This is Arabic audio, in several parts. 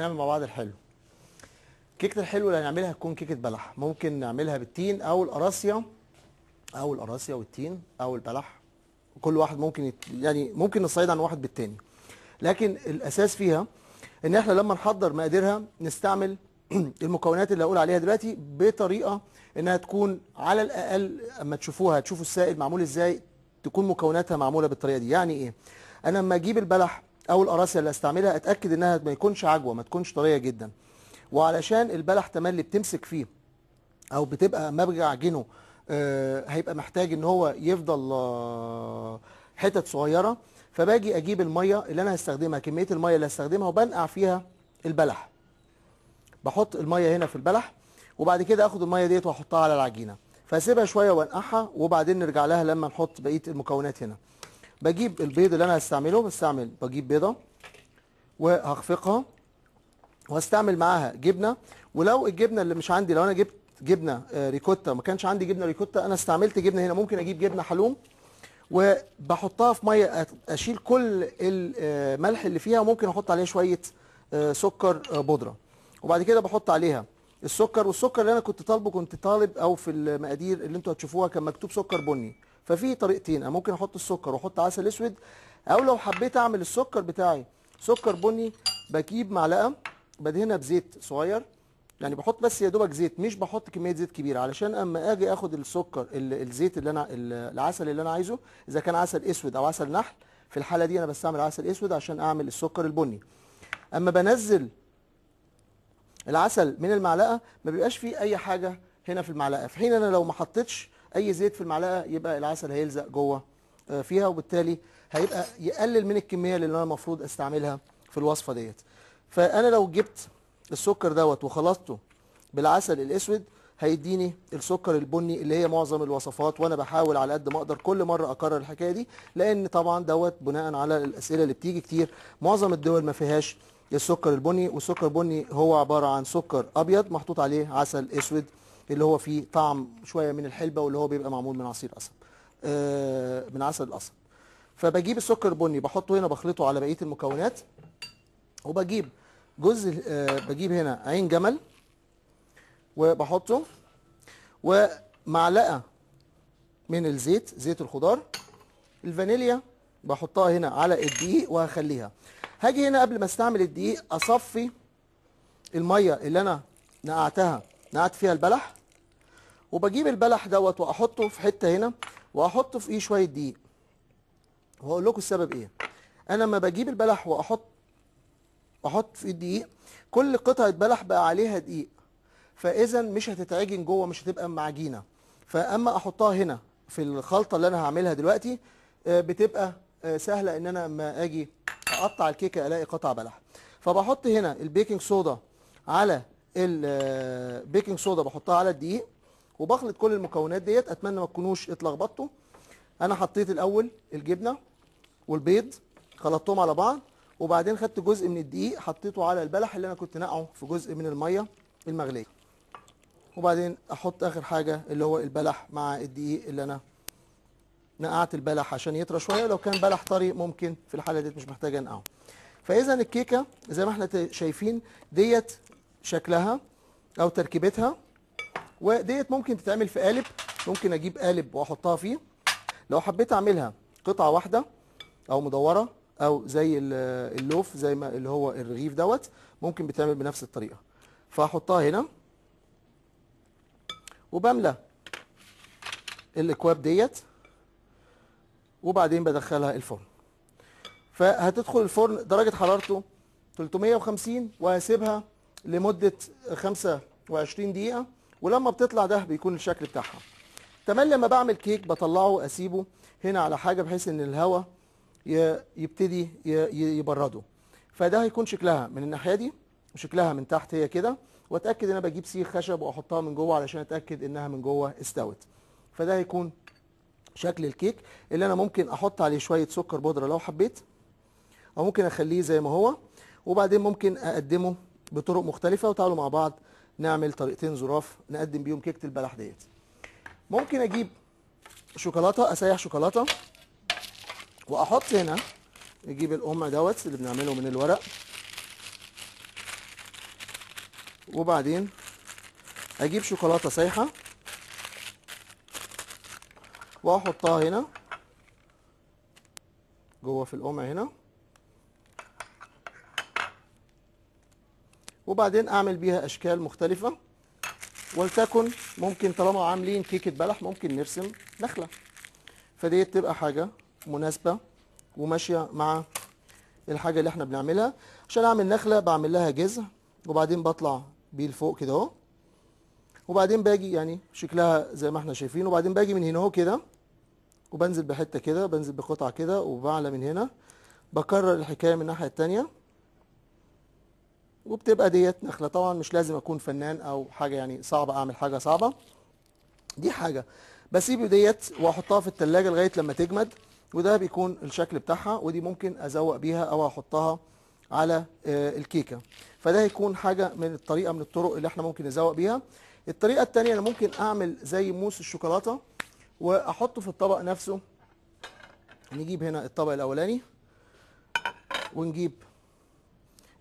نعمل مع بعض الحلو كيكه الحلو اللي هنعملها تكون كيكه بلح ممكن نعملها بالتين او القراصيا او القراصيا والتين او البلح كل واحد ممكن يت... يعني ممكن نصيد عن واحد بالتاني لكن الاساس فيها ان احنا لما نحضر مقاديرها نستعمل المكونات اللي هقول عليها دلوقتي بطريقه انها تكون على الاقل اما تشوفوها تشوفوا السائل معمول ازاي تكون مكوناتها معموله بالطريقه دي يعني ايه انا لما اجيب البلح او القراصي اللي هستعملها اتاكد انها ما يكونش عجوه ما تكونش طريه جدا وعلشان البلح تملي بتمسك فيه او بتبقى مرجع جنو آه، هيبقى محتاج ان هو يفضل آه، حتت صغيره فباجي اجيب الميه اللي انا هستخدمها كميه الميه اللي هستخدمها وبنقع فيها البلح بحط الميه هنا في البلح وبعد كده اخد الميه ديت واحطها على العجينه فاسيبها شويه وانقعها وبعدين نرجع لها لما نحط بقيه المكونات هنا بجيب البيض اللي انا هستعمله بستعمل بجيب بيضه وهخفقها وهستعمل معاها جبنه ولو الجبنه اللي مش عندي لو انا جبت جبنه آه، ريكوتا ما كانش عندي جبنه ريكوتا انا استعملت جبنه هنا ممكن اجيب جبنه حلوم وبحطها في ميه اشيل كل الملح آه، اللي فيها وممكن احط عليها شويه آه، سكر بودره وبعد كده بحط عليها السكر والسكر اللي انا كنت طالبه كنت طالب او في المقادير اللي انتوا هتشوفوها كان مكتوب سكر بني ففي طريقتين انا ممكن احط السكر واحط عسل اسود او لو حبيت اعمل السكر بتاعي سكر بني بجيب معلقه بدهنها بزيت صغير يعني بحط بس يا دوبك زيت مش بحط كميه زيت كبيره علشان اما اجي اخد السكر الزيت اللي انا العسل اللي انا عايزه اذا كان عسل اسود او عسل نحل في الحاله دي انا بستعمل عسل اسود عشان اعمل السكر البني اما بنزل العسل من المعلقه ما بيبقاش فيه اي حاجه هنا في المعلقه في حين انا لو ما حطيتش اي زيت في المعلقه يبقى العسل هيلزق جوه آه، فيها وبالتالي هيبقى يقلل من الكميه اللي انا المفروض استعملها في الوصفه ديت فانا لو جبت السكر دوت وخلطته بالعسل الاسود هيديني السكر البني اللي هي معظم الوصفات وانا بحاول على قد ما اقدر كل مره اكرر الحكايه دي لان طبعا دوت بناء على الاسئله اللي بتيجي كتير معظم الدول ما فيهاش السكر البني والسكر البني هو عباره عن سكر ابيض محطوط عليه عسل اسود اللي هو فيه طعم شويه من الحلبه واللي هو بيبقى معمول من عصير قصب آه من عسل القصب فبجيب السكر البني بحطه هنا بخلطه على بقيه المكونات وبجيب جزء آه بجيب هنا عين جمل وبحطه ومعلقه من الزيت زيت الخضار الفانيليا بحطها هنا على الدقيق وهخليها هاجي هنا قبل ما استعمل الدقيق اصفي الميه اللي انا نقعتها نقعد فيها البلح وبجيب البلح دوت واحطه في حته هنا واحط فيه إيه؟ شويه دقيق وهقول لكم السبب ايه انا لما بجيب البلح واحط احط فيه الدقيق كل قطعه بلح بقى عليها دقيق فاذا مش هتتعجن جوه مش هتبقى معجينه فاما احطها هنا في الخلطه اللي انا هعملها دلوقتي آه، بتبقى آه، سهله ان انا اما اجي اقطع الكيكه الاقي قطع بلح فبحط هنا البيكنج صودا على البيكنج صودا بحطها على الدقيق وبخلط كل المكونات ديت اتمنى ما تكونوش اتلخبطتوا انا حطيت الاول الجبنه والبيض خلطتهم على بعض وبعدين خدت جزء من الدقيق حطيته على البلح اللي انا كنت نقعه في جزء من الميه المغليه وبعدين احط اخر حاجه اللي هو البلح مع الدقيق اللي انا نقعت البلح عشان يطرى شويه لو كان بلح طري ممكن في الحاله ديت مش محتاجه انقعه فاذا الكيكه زي ما احنا شايفين ديت شكلها او تركيبتها وديت ممكن تتعمل في قالب ممكن اجيب قالب واحطها فيه لو حبيت اعملها قطعه واحده او مدوره او زي اللوف زي ما اللي هو الرغيف دوت ممكن بتعمل بنفس الطريقه فهحطها هنا وبملى الاكواب ديت وبعدين بدخلها الفرن فهتدخل الفرن درجه حرارته 350 وهسيبها لمدة 25 دقيقة ولما بتطلع ده بيكون الشكل بتاعها تمام لما بعمل كيك بطلعه اسيبه هنا على حاجة بحيث ان الهواء يبتدي يبرده فده هيكون شكلها من الناحية دي وشكلها من تحت هي كده واتاكد ان انا بجيب سيخ خشب واحطها من جوه علشان اتاكد انها من جوه استوت فده هيكون شكل الكيك اللي انا ممكن احط عليه شويه سكر بودره لو حبيت او ممكن اخليه زي ما هو وبعدين ممكن اقدمه بطرق مختلفه وتعالوا مع بعض نعمل طريقتين ظراف نقدم بيهم كيكه البلح ديت ممكن اجيب شوكولاته اسيح شوكولاته واحط هنا نجيب القمع دوت اللي بنعمله من الورق وبعدين اجيب شوكولاته سايحه واحطها هنا جوه في القمع هنا وبعدين اعمل بيها اشكال مختلفه ولتكن ممكن طالما عاملين كيكه بلح ممكن نرسم نخله فديت تبقى حاجه مناسبه وماشيه مع الحاجه اللي احنا بنعملها عشان اعمل نخله بعمل لها جزء وبعدين بطلع بيه لفوق كده اهو وبعدين باجي يعني شكلها زي ما احنا شايفين وبعدين باجي من هنا اهو كده وبنزل بحته كده بنزل بقطعه كده وبعلى من هنا بكرر الحكايه من الناحيه الثانيه وبتبقى ديت نخله طبعا مش لازم اكون فنان او حاجه يعني صعبه اعمل حاجه صعبه دي حاجه بسيب ديت واحطها في الثلاجه لغايه لما تجمد وده بيكون الشكل بتاعها ودي ممكن ازوق بيها او احطها على آه، الكيكه فده هيكون حاجه من الطريقه من الطرق اللي احنا ممكن نزوق بيها الطريقه الثانيه انا ممكن اعمل زي موس الشوكولاته واحطه في الطبق نفسه نجيب هنا الطبق الاولاني ونجيب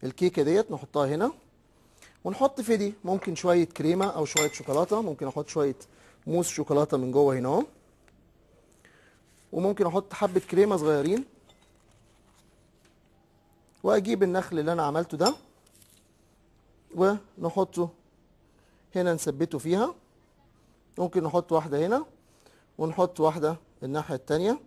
الكيكه ديت نحطها هنا ونحط في دي ممكن شويه كريمه او شويه شوكولاته ممكن احط شويه موس شوكولاته من جوه هنا اهو وممكن احط حبه كريمه صغيرين واجيب النخل اللي انا عملته ده ونحطه هنا نثبته فيها ممكن نحط واحده هنا ونحط واحده الناحيه التانيه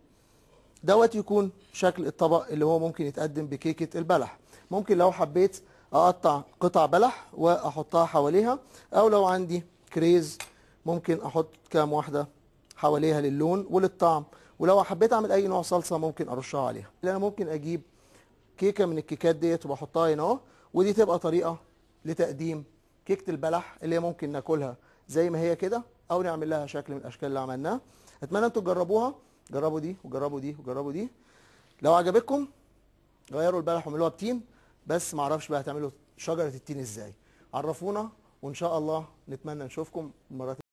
دوت يكون شكل الطبق اللي هو ممكن يتقدم بكيكه البلح ممكن لو حبيت اقطع قطع بلح واحطها حواليها او لو عندي كريز ممكن احط كام واحده حواليها للون وللطعم ولو حبيت اعمل اي نوع صلصه ممكن ارشها عليها انا ممكن اجيب كيكه من الكيكات ديت وبحطها هنا اهو ودي تبقى طريقه لتقديم كيكه البلح اللي ممكن ناكلها زي ما هي كده او نعمل لها شكل من الاشكال اللي عملناها اتمنى انتم تجربوها جربوا دي وجربوا دي وجربوا دي لو عجبتكم غيروا البلح وعملوها بتين بس ما اعرفش بقى هتعملوا شجره التين ازاي عرفونا وان شاء الله نتمنى نشوفكم المره